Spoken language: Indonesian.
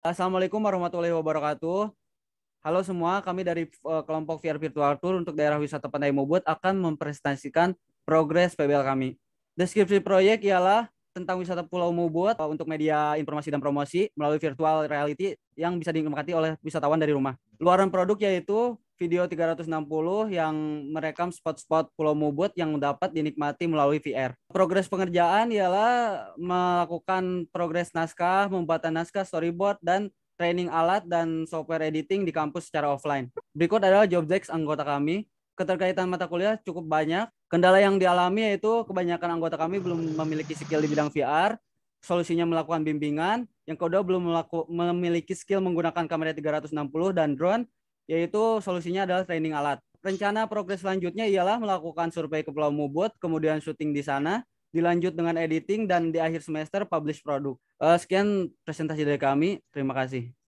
Assalamualaikum warahmatullahi wabarakatuh. Halo semua, kami dari uh, kelompok VR Virtual Tour untuk daerah wisata Pantai Mubut akan mempresentasikan progres PBL kami. Deskripsi proyek ialah tentang wisata Pulau Mubut uh, eh, untuk media informasi dan promosi melalui virtual reality yang bisa dinikmati oleh wisatawan dari rumah. Luaran produk yaitu video 360 yang merekam spot-spot Pulau Mubut yang dapat dinikmati melalui VR. Progres pengerjaan ialah melakukan progres naskah, pembuatan naskah, storyboard, dan training alat dan software editing di kampus secara offline. Berikut adalah job desk anggota kami. Keterkaitan mata kuliah cukup banyak. Kendala yang dialami yaitu kebanyakan anggota kami belum memiliki skill di bidang VR, solusinya melakukan bimbingan, yang kedua belum memiliki skill menggunakan kamera 360 dan drone, yaitu solusinya adalah training alat. Rencana progres selanjutnya ialah melakukan survei ke Pulau Mubut, kemudian syuting di sana, dilanjut dengan editing dan di akhir semester publish produk. Eh, sekian presentasi dari kami. Terima kasih.